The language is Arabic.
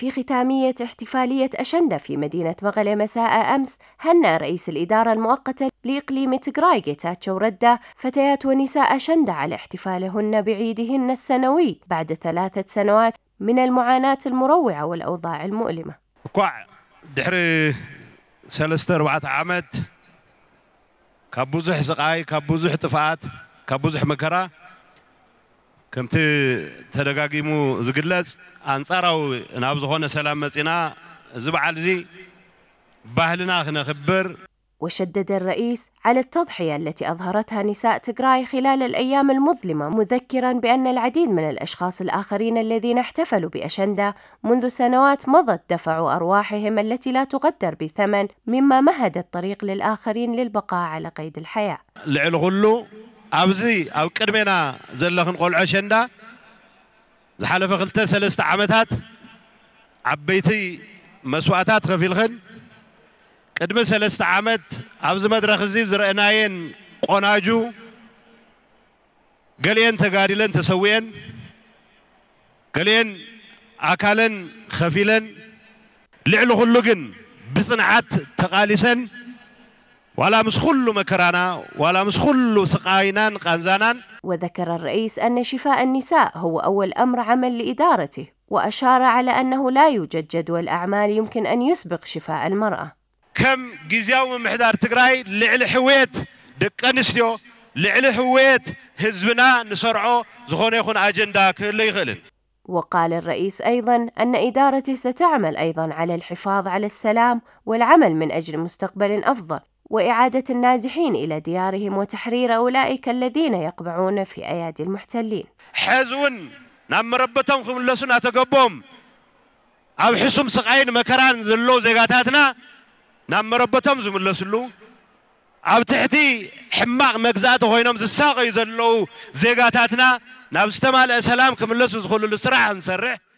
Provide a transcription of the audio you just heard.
في ختامية احتفالية أشندة في مدينة مغلة مساء أمس هنى رئيس الإدارة المؤقتة لإقليم تقراي جيتاتشو ردة فتيات ونساء أشندة على احتفالهن بعيدهن السنوي بعد ثلاثة سنوات من المعاناة المروعة والأوضاع المؤلمة كوع دحري سلستر أربعة عمد كابوزح سقاي كابوزح تفاعات كابوزح مكرة ከምቲ ተደጋጊሙ ዝግለጽ انصاراو ናብ ዝኾነ سلام መጺና እዚ በዓል باهلنا ባህልና وشدد الرئيس على التضحية التي أظهرتها نساء تجراي خلال الأيام المظلمة مذكرا بأن العديد من الأشخاص الآخرين الذين احتفلوا بأشندة منذ سنوات مضت دفعوا أرواحهم التي لا تقدر بثمن مما مهد الطريق للآخرين للبقاء على قيد الحياة أبزي أو كرمنا زلخن قول دا زحلف خلت سلست عمتات عبيتي مسواتات خفيلخن قدم سلست عمت أبز مدرخ زي زرقناين قناجو قلين لن تسوين قلين أكالن خفيلن لعلو خلقن بصنعات تقاليسن ولا مش كل مكرانا ولا مش كل سقاينا قنزانا وذكر الرئيس أن شفاء النساء هو أول أمر عمل لإدارته وأشار على أنه لا يوجد جدول أعمال يمكن أن يسبق شفاء المرأة كم جزياو من محدار تقراي لعل حويت دق أنستيو لعل حويت هزبنا نسرعو زخون يخون أجندا كل يغلن وقال الرئيس أيضا أن إدارته ستعمل أيضا على الحفاظ على السلام والعمل من أجل مستقبل أفضل وإعادة النازحين إلى ديارهم وتحرير أولئك الذين يقبعون في أيادي المحتلين حزون نعم ربتهم لسنا تقبهم أو حسم سقعين مكران زلو زيقاتاتنا نعم ربتهم أو تحتي حماق مقزات መግዛእቲ ኮይኖም زلو زيقاتاتنا نعم استمال ዝተማልአ ሰላም ክምለሱ ዝኽእልሉ ስራሕ نسرح